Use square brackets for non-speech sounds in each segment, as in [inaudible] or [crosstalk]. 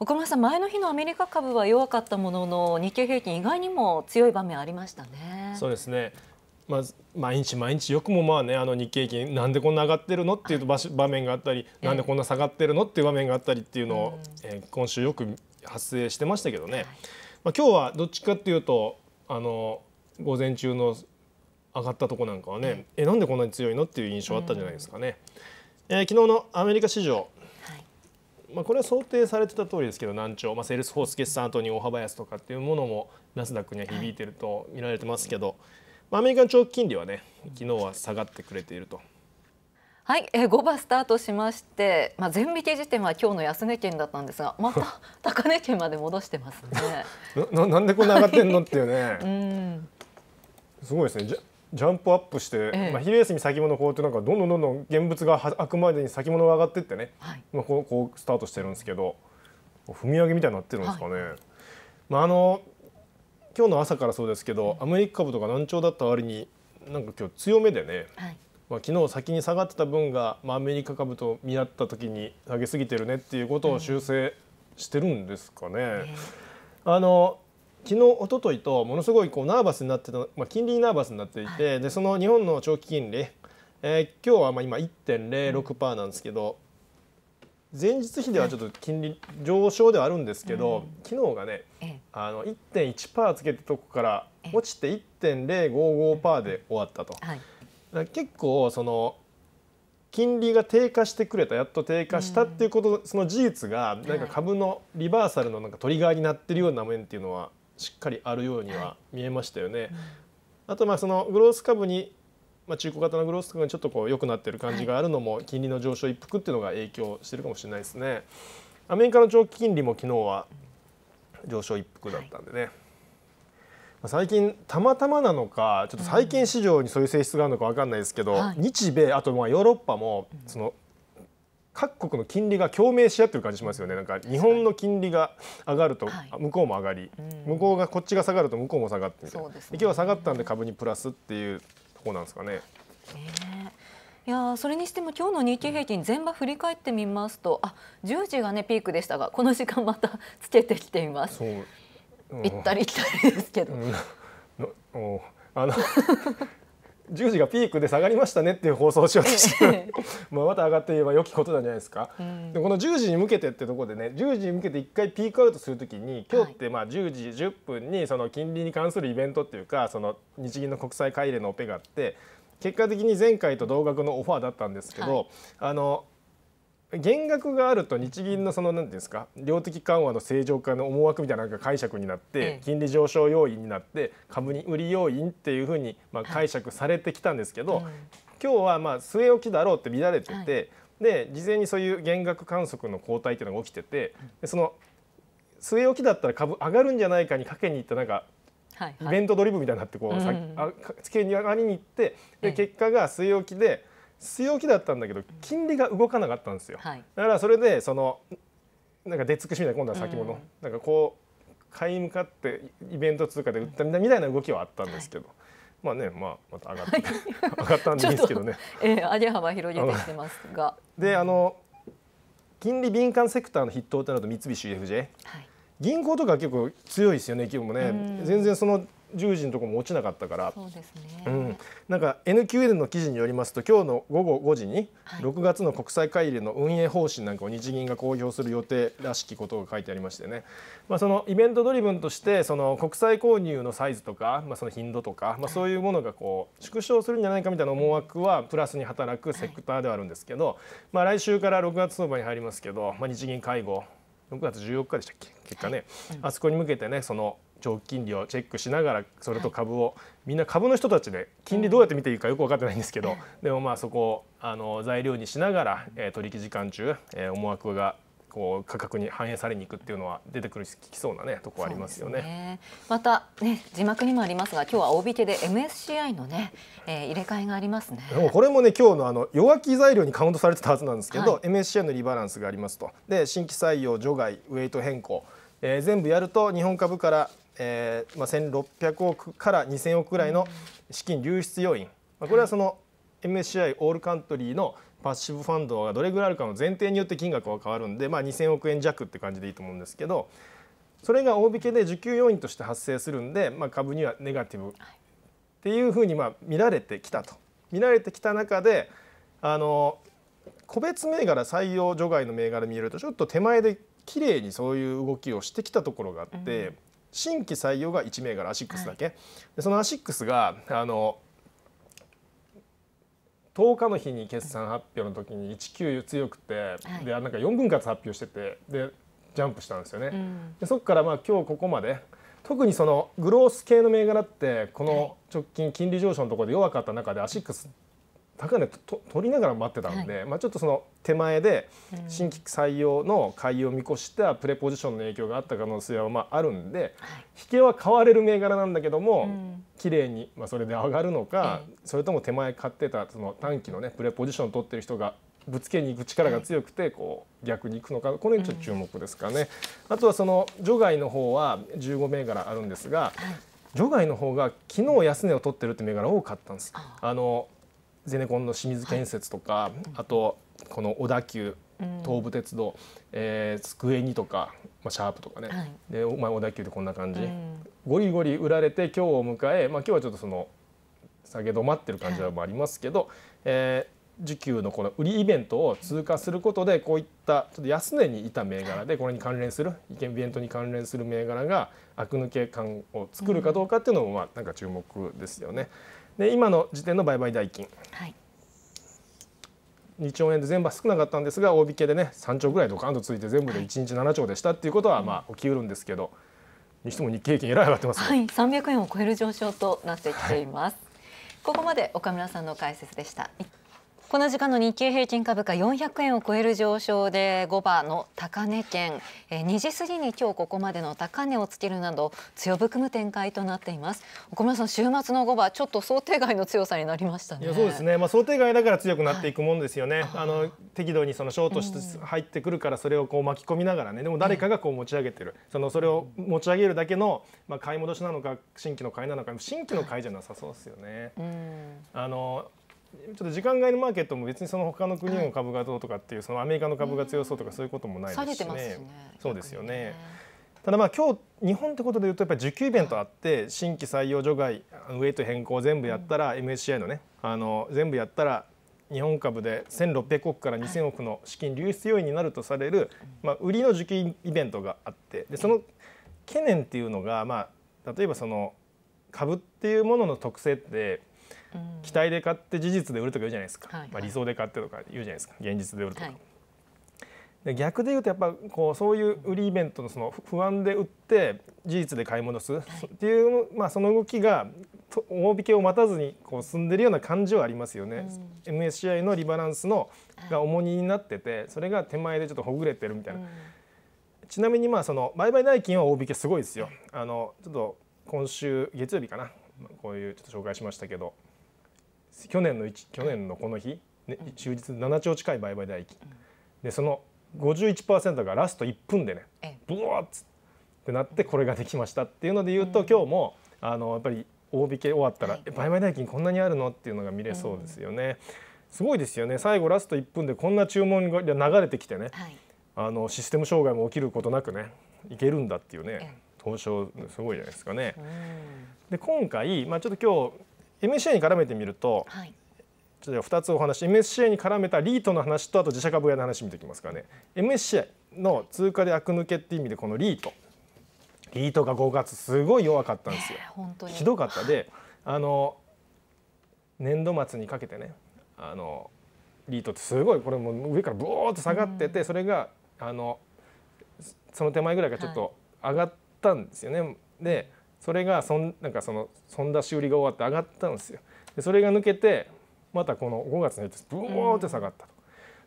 岡村さん、前の日のアメリカ株は弱かったものの、日経平均、意外にも強い場面ありましたね。そうですねまあ、毎日毎日よくもまあねあの日経平均なんでこんな上がってるのっていう場場面があったり、なんでこんな下がってるのっていう場面があったりっていうのを、えー、今週よく発生してましたけどね、はい、まあ、今日はどっちかっていうとあの午前中の上がったとこなんかはね、ええなんでこんなに強いのっていう印象あったんじゃないですかね。えー、昨日のアメリカ市場まあ、これは想定されてた通りですけど難聴、まあ、セールスフォース決算後に大幅安とかっていうものもナスダックには響いてると見られてますけど、まあ、アメリカの長期金利はね昨日は下がってくれていると。はい、えー、5番スタートしまして、まあ、全引け時点は今日の安値圏だったんですがまた [laughs] 高値圏まで戻してますね [laughs] な [laughs] なんでこんな上がってんのっていうね、うん、すごいですねじジャンプアップして、ええ、まあ、昼休み先物こうってなんかどんどんどんどん現物が開くまでに先物が上がってってね、はい、まあ、こうこうスタートしてるんですけど踏み上げみたいになってるんですかね。はい、まあ、あの今日の朝からそうですけど、うん、アメリカ株とか難聴だった割になんか今日強めでね、はい、まあ、昨日先に下がってた分が、まあ、アメリカ株と見合った時に下げすぎてるねっていうことを修正してるんですかね。うんえー、あの昨日一昨日とものすごいこうナーバスになってた、まあ、金利ナーバスになっていて、はい、でその日本の長期金利、えー、今日はまあ今1.06%なんですけど、うん、前日比ではちょっと金利上昇ではあるんですけど、うん、昨日がね、あの1.1%つけてとこから落ちて1.055%で終わったと。はい、結構その金利が低下してくれたやっと低下したっていうこと、うん、その事実がなんか株のリバーサルのなんかトリガーになってるような面っていうのはしっかりあるようには見えましたよね。はいあとまあそのグロース株にまあ、中古型のグロース株がちょっとこう良くなってる感じがあるのも金利の上昇一服っていうのが影響してるかもしれないですね。アメリカの長期金利も昨日は上昇一服だったんでね、はい、最近たまたまなのかちょっと債券市場にそういう性質があるのか分かんないですけど、はい、日米あとまあヨーロッパもその各国の金利が共鳴し合ってる感じしますよねなんか日本の金利が上がると向こうも上がり、はい、向こうがこっちが下がると向こうも下がってみたいな、ね、今日は下がったんで株にプラスっていうとこなんですかね。えねいやそれにしても今日の日経平均全場振り返ってみますとあ10時がねピークでしたがこの時間またつけてきています。そう、行ったり来たりですけど。うん、[laughs] あの [laughs] 10時がピークで下がりましたねっていう放送をしようとして [laughs] まあまた上がっていれば良きことなんじゃないですか、うん、でこの10時に向けてってとこでね10時に向けて1回ピークアウトするときに今日ってまあ10時10分にその金利に関するイベントっていうかその日銀の国際会議のオペがあって結果的に前回と同額のオファーだったんですけど、はい、あの減額があると日銀のその何ですか量的緩和の正常化の思惑みたいな解釈になって、金利上昇要因になって株に売り要因っていうふうにま解釈されてきたんですけど、今日はま据え置きだろうって見られてて、で事前にそういう減額観測の後退っていうのが起きてて、その据え置きだったら株上がるんじゃないかにかけにいったなんかイベントドリブみたいになってこう、さあ付けに上がりに行ってで結果が据え置きで。据え置きだったんだけど金利が動かなかったんですよ、はい、だからそれでそのなんか出尽くしみたいな今度は先物、うん、なんかこう買い向かってイベント通貨で売ったみたいな動きはあったんですけど、はい、まあねまあまた上がって、[laughs] 上がったんですけどね。えー、上げ幅広げてきてますが。[laughs] であの金利敏感セクターの筆頭となると三菱 UFJ、はい、銀行とか結構強いですよね今日もね、全然その10時のとこも落ちなかったからそうですね、うん、なんか NQL の記事によりますと今日の午後5時に6月の国際会議の運営方針なんかを日銀が公表する予定らしきことが書いてありましてね、まあ、そのイベントドリブンとしてその国際購入のサイズとか、まあ、その頻度とか、まあ、そういうものがこう縮小するんじゃないかみたいな思惑はプラスに働くセクターではあるんですけど、まあ、来週から6月相場に入りますけど、まあ、日銀会合6月14日でしたっけ結果ね、はいうん、あそこに向けてねその長期金利をチェックしながらそれと株を、みんな株の人たちで金利どうやって見ていいかよく分かってないんですけど、[laughs] でもまあそこをあの材料にしながら、え取引時間中、え思惑がこう価格に反映されにいくっていうのは出てくるきそうなねとこありますよね。ねまたね字幕にもありますが今日は大引けで MSCI のね、えー、入れ替えがありますね。でもこれもね今日のあの弱気材料にカウントされてたはずなんですけど、はい、MSCI のリバランスがありますとで新規採用除外ウェイト変更、えー、全部やると日本株からえーまあ、1600億から2000億ぐらいの資金流出要因、まあ、これはその MSCI オールカントリーのパッシブファンドがどれぐらいあるかの前提によって金額は変わるんで、まあ、2000億円弱って感じでいいと思うんですけどそれが大引けで受給要因として発生するんで、まあ、株にはネガティブっていうふうにまあ見られてきたと見られてきた中であの個別銘柄採用除外の銘柄見るとちょっと手前で綺麗にそういう動きをしてきたところがあって。うん新規採用が1銘柄アシックスだけ、はい、そのアシックスがあの10日の日に決算発表の時に19強くて、はい、でなんか4分割発表しててでジャンプしたんですよね。うん、でそこからまあ今日ここまで特にそのグロース系の銘柄ってこの直近金利上昇のところで弱かった中でアシックス高値と取りながら待ってたんで、はい、まあ、ちょっとその手前で新規採用の買いを見越したプレポジションの影響があった可能性はまああるんで、引けは買われる銘柄なんだけども、綺麗にまあそれで上がるのか、それとも手前買ってたその短期のねプレポジション取ってる人がぶつけに行く力が強くてこう逆に行くのかこれにちょっと注目ですかね、あとはその除外の方は15銘柄あるんですが、除外の方が昨日安値を取ってるって銘柄多かったんです。あのゼネコンの清水建設とか、はい、あとこの小田急東武鉄道、うん、えー、机にとか、まあ、シャープとかね、はい、でまあ、小田急でこんな感じ、うん、ゴリゴリ売られて今日を迎え、まあ、今日はちょっとその下げ止まってる感じはありますけど、はい、えー、需給のこの売りイベントを通過することでこういったちょっと安値にいた銘柄でこれに関連する意見イベントに関連する銘柄が悪抜け感を作るかどうかっていうのもまあなんか注目ですよね。うんで今の時点の売買代金、はい、2兆円で全部は少なかったんですが大引けでね3兆ぐらいドカンとついて全部で1日7兆でしたっていうことはまあ起きうるんですけど、にしても日経平均えらい上がってます、ね、はい、300円を超える上昇となってきています、はい、ここまで岡村さんの解説でした。この時間の日経平均株価400円を超える上昇で5番の高値圏、えー、2時過ぎに今日ここまでの高値をつけるなど強含む展開となっています岡村さん週末の5番ちょっと想定外の強さになりましたねそうですねまあ想定外だから強くなっていくもんですよね、はい、あの適度にそのショートして入ってくるからそれをこう巻き込みながらねでも誰かがこう持ち上げてる、そのそれを持ち上げるだけのまあ買い戻しなのか新規の買いなのか新規の買いじゃなさそうですよね、はい、あのちょっと時間外のマーケットも別にその他の国の株がどうとかっていう、そのアメリカの株が強そうとかそういうこともないですしね。そうですよね。ただまあ今日日本ってことで言うとやっぱり受給イベントあって新規採用除外ウェイト変更全部やったら MSCI のねあの全部やったら日本株で1600億から2000億の資金流出要因になるとされるまあ売りの受給イベントがあってでその懸念っていうのがまあ例えばその株っていうものの特性って期待で買って事実で売るとか言うじゃないですか、はい、まあ、理想で買ってとか言うじゃないですか現実で売るとか。はい、で逆で言うとやっぱこうそういう売りイベントのその不安で売って事実で買い戻すっていう、まあ、その動きが大引けを待たずにこう進んでるような感じはありますよね、うん、MSCI のリバランスのが重荷になっててそれが手前でちょっとほぐれてるみたいな、うん、ちなみにまあその売買代金は大引けすごいですよあのちょっと今週月曜日かなこういうちょっと紹介しましたけど去年の去年のこの日、ね、終日7兆近い売買代金、でその51%がラスト1分でねブワッってなってこれができましたっていうので言うと、今日もあのやっぱり大引け終わったら、売買代金こんなにあるのっていうのが見れそうですよね。すごいですよね最後ラスト1分でこんな注文が流れてきてね、はい、あのシステム障害も起きることなくねいけるんだっていうね東証すごいじゃないですかね。で今回、まあ、ちょっと今日 MSCI に絡めてみると、はい、ちょっと2つお話 MSCI に絡めたリートの話とあと自社株屋の話見ていきますからね MSCI の通貨で悪抜けっていう意味でこのリートリートが5月すごい弱かったんですよ。えー、ひどかったであの年度末にかけてねあのリートってすごいこれも上からブーっと下がってて、うん、それがあのその手前ぐらいがちょっと上がったんですよね。はい、でそれがそんなんかそのそんだ売りが終わって上がったんですよ。でそれが抜けてまたこの5月のにブーって下がったと。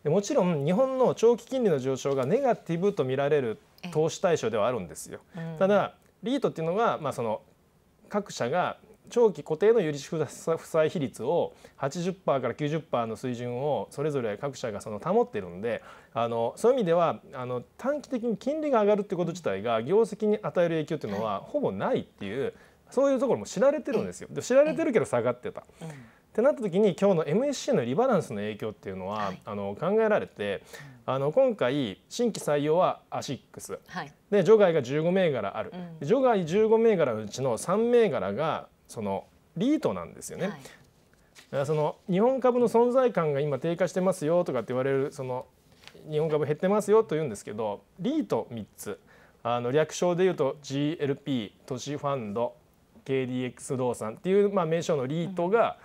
でもちろん日本の長期金利の上昇がネガティブと見られる投資対象ではあるんですよ。ただリートっていうのはまあその各社が長期固定の有利子負債比率を80%から90%の水準をそれぞれ各社がその保ってるんであのそういう意味ではあの短期的に金利が上がるってこと自体が業績に与える影響っていうのはほぼないっていうそういうところも知られてるんですよ。で知られてるけど下がってた。ってなった時に今日の MSC のリバランスの影響っていうのは、あの考えられて、あの今回新規採用はアシックス、はい、で除外が15銘柄ある、うん、除外15銘柄のうちの3銘柄がそのリートなんですよね。はい、その日本株の存在感が今低下してますよとかって言われるその日本株減ってますよと言うんですけどリート3つあの略称で言うと GLP 都市ファンド KDX 動産っていうまあ名称のリートが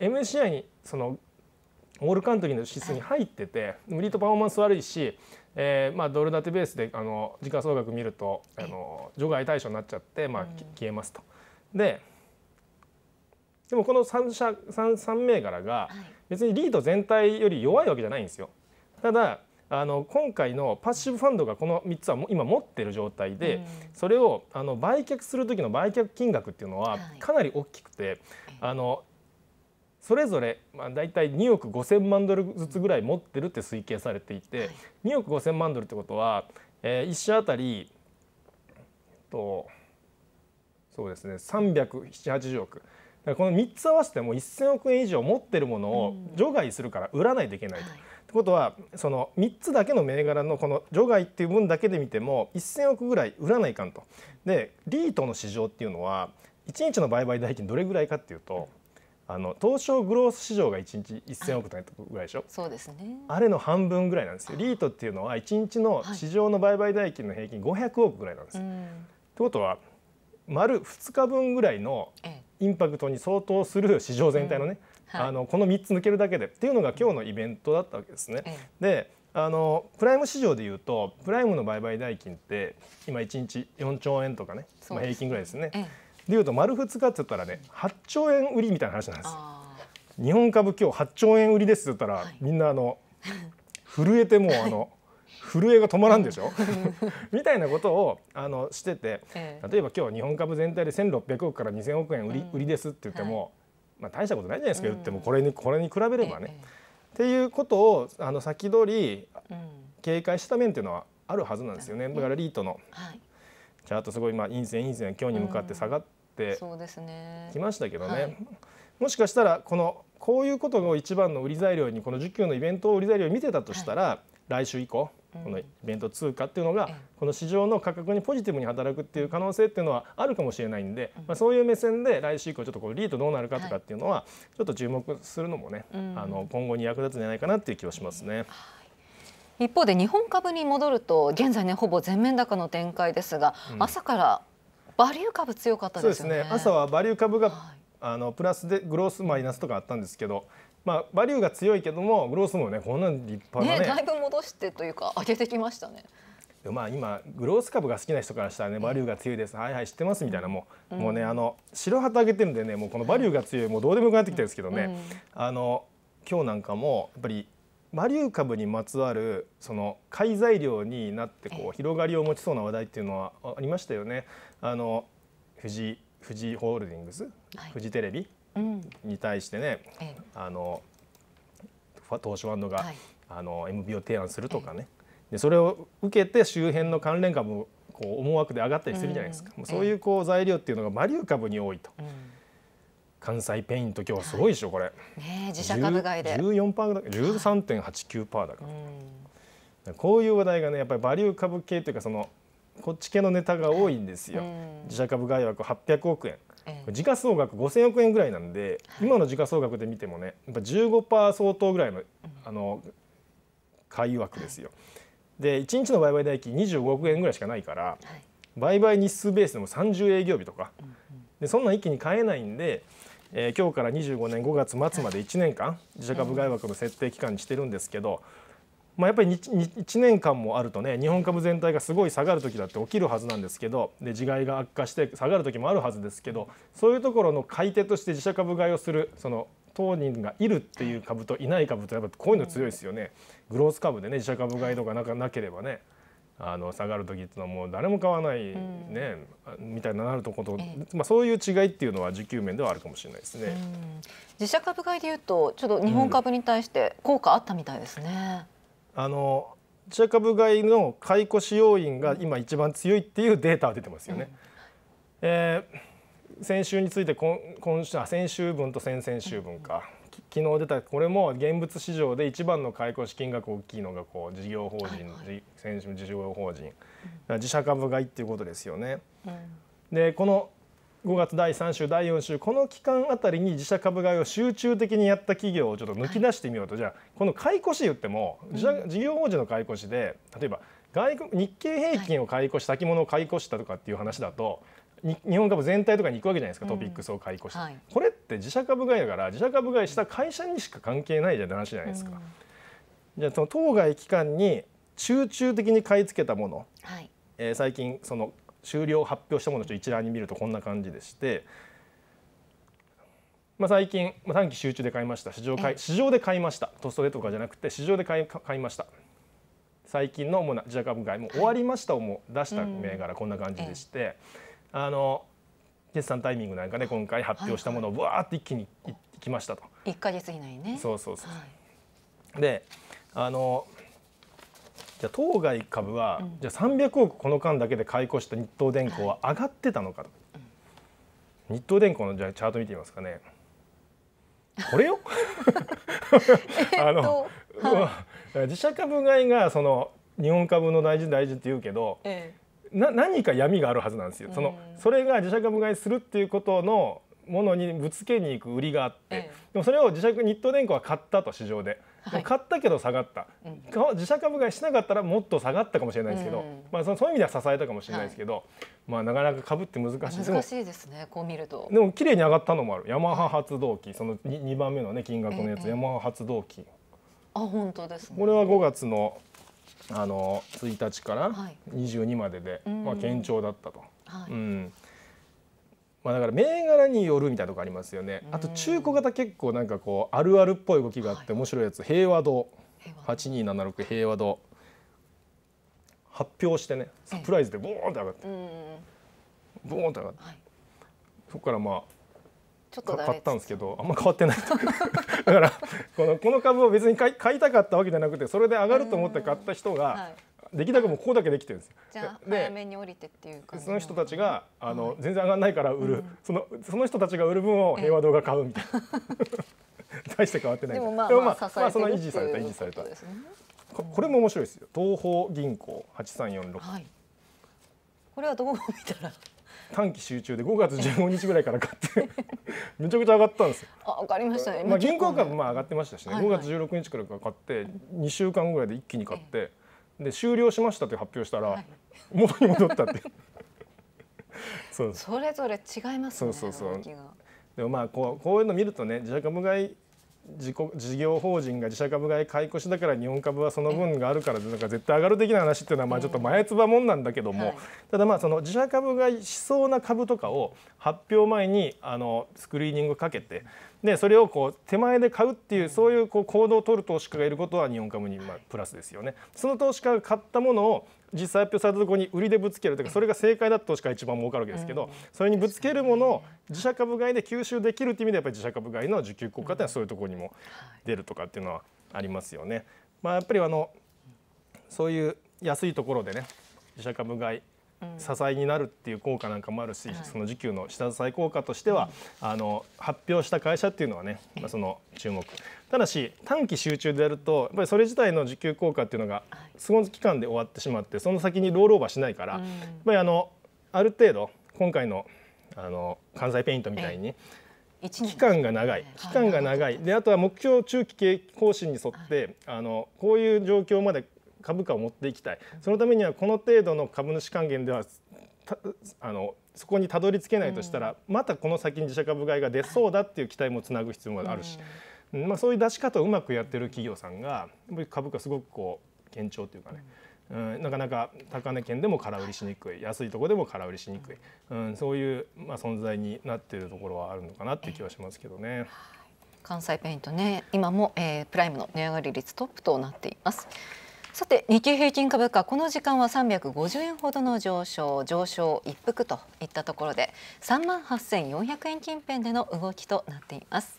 m c i にそのオールカントリーの指数に入ってて無理とパフォーマンス悪いし、えまあ、ドル建てベースであの時価総額見るとあの除外対象になっちゃって、まあ、消えますと。ででもこの 3, 社 3, 3銘柄が別にリード全体より弱いわけじゃないんですよ。ただあの今回のパッシブファンドがこの3つは今持ってる状態で、それをあの売却する時の売却金額っていうのはかなり大きくて、あのそれぞれ、まあ、大体2億5,000万ドルずつぐらい持ってるって推計されていて、2億5,000万ドルってことは、えー、1社あたり、えっと、そうですね380億。この3つ合わせても1000億円以上持ってるものを除外するから売らないといけないと。はいってことはその3つだけの銘柄のこの除外っていう分だけで見ても1,000億ぐらい売らないかんと。でリートの市場っていうのは1日の売買代金どれぐらいかっていうと。あの東証グロース市場が1日1000億とかぐらいでしょそうですねあれの半分ぐらいなんですよリートっていうのは1日の市場の売買代金の平均500億ぐらいなんです。はい、ってことは丸2日分ぐらいのインパクトに相当する市場全体のね、うんはい、あのこの3つ抜けるだけでっていうのが今日のイベントだったわけですね。うん、であのプライム市場でいうとプライムの売買代金って今1日4兆円とかね、まあ、平均ぐらいですね。でいうと丸2日って言ったらね8兆円売りみたいな話なんです。日本株今日8兆円売りですって言ったら、はい、みんなあの震えてもうあの [laughs] 震えが止まらんでしょみたいなことをあのしてて例えば今日日本株全体で1600億から2000億円売り,、売りですって言っても、まあ、大したことないじゃないですか言ってもこれにこれに比べればね。っていうことをあの先取り警戒した面っていうのはあるはずなんですよね。だからリートの、チャートすごいまあ陰線陰線今日に向かって下がってきましたけどね。もしかしたらこのこういうことを一番の売り材料にこの19のイベントを売り材料に見てたとしたら、来週以降このイベント通貨っていうのがこの市場の価格にポジティブに働くっていう可能性っていうのはあるかもしれないんで、まあ、そういう目線で来週以降ちょっとこうリートどうなるかとかっていうのはちょっと注目するのもね、あの今後に役立つんじゃないかなっていう気はしますね。一方で日本株に戻ると現在ねほぼ全面高の展開ですが、朝からバリュー株強かったですね、ね、朝はバリュー株が、あのプラスでグロースマイナスとかあったんですけどまあ、バリューが強いけどもグロースもねこんな立派なね、ね、だいぶ戻してというか上げてきましたねまあ今グロース株が好きな人からしたらねバリューが強いです、はいはい知ってますみたいなもううん、もうねあの白旗上げてるんでねもうこのバリューが強いもうどうでもよくなってきてるんですけどね、うんうん、あの今日なんかもやっぱりバリュー株にまつわるその買材料になってこう広がりを持ちそうな話題っていうのはありましたよね。あの富士富士ホールディングス、はい、富士テレビに対してね、あの投資ファンドが、はい、あの MB を提案するとかね、でそれを受けて周辺の関連株こう思惑で上がったりするじゃないですか、うん、そういうこう材料っていうのがマリウ株に多いと、うん、関西ペイント今日すごいでしょ、はい、これ、ね、自社株買いで14%だ13.89%だから、うん、こういう話題がねやっぱりバリュー株系というかそのこっち系のネタが多いんですよ、自社株買いは枠800億円時価総額5000億円ぐらいなんで、今の時価総額で見てもねやっぱ15%相当ぐらいのあの買い枠ですよ。で1日の売買代金25億円ぐらいしかないから、売買日数ベースでも30営業日とか、でそんな一気に買えないんで、えー、今日から25年5月末まで1年間自社株買い枠の設定期間にしてるんですけど、まあ、やっぱり 1, 年間もあるとね日本株全体がすごい下がる時だって起きるはずなんですけどで地買いが悪化して下がる時もあるはずですけどそういうところの買い手として自社株買いをするその当人がいるっていう株といない株とやっぱこういうの強いですよね。グロース株でね自社株買いとかなかなければねあの下がる時っていうのはもう誰も買わないね、うん、みたいななるとこと、まあ、そういう違いっていうのは需給面ではあるかもしれないですね。自社株買いでいうとちょっと日本株に対して効果あったみたいですね。うんあの中華株買いの買い越し要因が今一番強いっていうデータは出てますよね。うん、えー、先週について今今週先週分と先々週分か、うん、昨日出たこれも現物市場で一番の買い越し金額大きいのがこう事業法人、はいはい、先週事業法人、うん、自社株買いっていうことですよね。でこの5月第3週第4週この期間あたりに自社株買いを集中的にやった企業をちょっと抜き出してみようと、はい、じゃあこの買い越し言っても自社、事業法人の買い越しで例えば外国日経平均を買い越し、先物を買い越したとかっていう話だと日本株全体とかに行くわけじゃないですか、トピックスを買い越して、うんはい、これって自社株買いだから自社株買いした会社にしか関係ないじゃ話じゃないですか。うん、じゃあその当該期間に集中的に買い付けたもの、はい、えー、最近その終了発表したものを一覧に見るとこんな感じでして、まあ、最近、まあ、短期集中で買いました市場買市場で買いましたトストでとかじゃなくて市場で買い買いました最近の主な自社株買いも終わりましたをも出した銘柄こんな感じでして、あの決算タイミングなんかで今回発表したものをわーって一気にいきましたと。1か月以内ねそうそうそう、であのじゃあ当該株は、じゃあ300億この間だけで買い越した日東電工は上がってたのかと、はい、日東電工のじゃあチャート見てみますかね [laughs] これよ [laughs] あの、はい、自社株買いがその日本株の大事大事って言うけど、ええ、な何か闇があるはずなんですよ。そのそれが自社株買いするっていうことのものにぶつけに行く売りがあって、ええ、でもそれを自社日東電工は買ったと市場で。はい、買ったけど下がった、うん、自社株買いしなかったらもっと下がったかもしれないですけど、うん、まあ、そのそういう意味では支えたかもしれないですけど、はい、まあ、なかなか株って難しい難しいですねこう見るとでも綺麗に上がったのもあるヤマハ発動機その 2, 2番目の、ね、金額のやつ、ヤマハ発動機あ本当です、ね、これは5月のあの1日から22までで、はい、まあ、堅調だったと。はい、うんまあ、だから銘柄によるみたいなとこありますよねあと中古型結構なんかこうあるあるっぽい動きがあって面白いやつ、はい、平和堂8276平和堂発表してねサプライズでボーンって上がって、ボーンって上がって、はい、そこからまあちょっと買ったんですけどあんま変わってない [laughs] だからこのこの株を別に買い買いたかったわけじゃなくてそれで上がると思って買った人が、出来高もここだけできてるんですよ。じゃあ早めに降りてっていうかその人たちがあの、はい、全然上がらないから売る、うん、そのその人たちが売る分を平和堂が買うみたいな [laughs] 大して変わってないでもまあ、まあ、まあその維持された維持された、ね、これも面白いですよ東方銀行八三四六。これはどこを見たら短期集中で5月15日ぐらいから買って [laughs] めちゃくちゃ上がったんですよ。あ上かりましたね。まあ、銀行株も上がってましたしね、はいはい、5月16日から買って2週間ぐらいで一気に買って、で終了しましたって発表したら、はい、元に戻ったって [laughs] そうそれぞれ違いますねそうそうそうでもまあこうこういうの見るとね自社株買い自己事業法人が自社株買い買い越しだから日本株はその分があるからなんか絶対上がる的な話っていうのはまあちょっと前つばもんなんだけども、ただまあその自社株買いしそうな株とかを発表前にあのスクリーニングかけてでそれをこう手前で買うっていうそういうこう行動を取る投資家がいることは日本株にまあプラスですよね。その投資家が買ったものを実際発表されたところに売りでぶつけるというかそれが正解だとしか一番儲かるわけですけどそれにぶつけるものを自社株買いで吸収できるという意味でやっぱり自社株買いの需給効果というのはそういうところにも出るとかっていうのはありますよね。まあ、やっぱりあのそういう安いところでね自社株買い支えになるっていう効果なんかもあるし、その需給の下支え効果としては、あの発表した会社っていうのはね、まあ、その注目ただし短期集中でやるとやっぱりそれ自体の需給効果っていうのがその期間で終わってしまってその先にロールオーバーしないから、やっぱりあのある程度今回のあの関西ペイントみたいに。期間が長い、期間が長い、であとは目標中期経更新に沿って、あのこういう状況まで株価を持っていきたいそのためにはこの程度の株主還元ではあのそこにたどり着けないとしたら、またこの先に自社株買いが出そうだっていう期待もつなぐ必要もあるし、まあ、そういう出し方をうまくやってる企業さんが株価すごくこう堅調というかね、うん、なかなか高値圏でも空売りしにくい安いところでも空売りしにくい、うん、そういう、まあ、存在になっているところはあるのかなっていう気はしますけどね。関西ペイントね今も、えー、プライムの値上がり率トップとなっています。さて日経平均株価この時間は350円ほどの上昇上昇一服といったところで3万8400円近辺での動きとなっています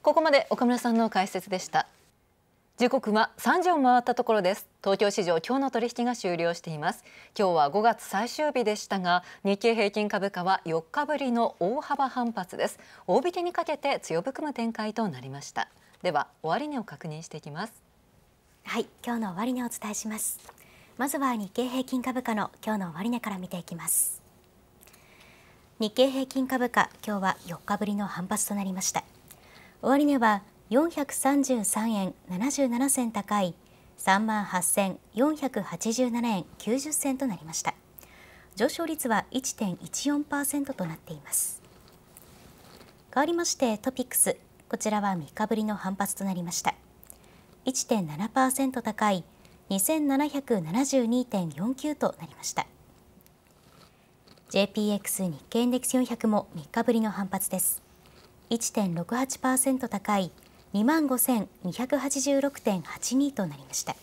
ここまで岡村さんの解説でした時刻は3時を回ったところです東京市場今日の取引が終了しています今日は5月最終日でしたが日経平均株価は4日ぶりの大幅反発です大引けにかけて強含む展開となりましたでは終値を確認していきますはい、今日の終値をお伝えします。まずは日経平均株価の今日の終値から見ていきます。日経平均株価、今日は4日ぶりの反発となりました。終値は433円77銭高い3万8487円90銭となりました。上昇率は1.14%となっています。変わりましてトピックス、こちらは3日ぶりの反発となりました。1.7%高い2772.49となりました JPX 日経インデックス400も3日ぶりの反発です1.68%高い25,286.82となりました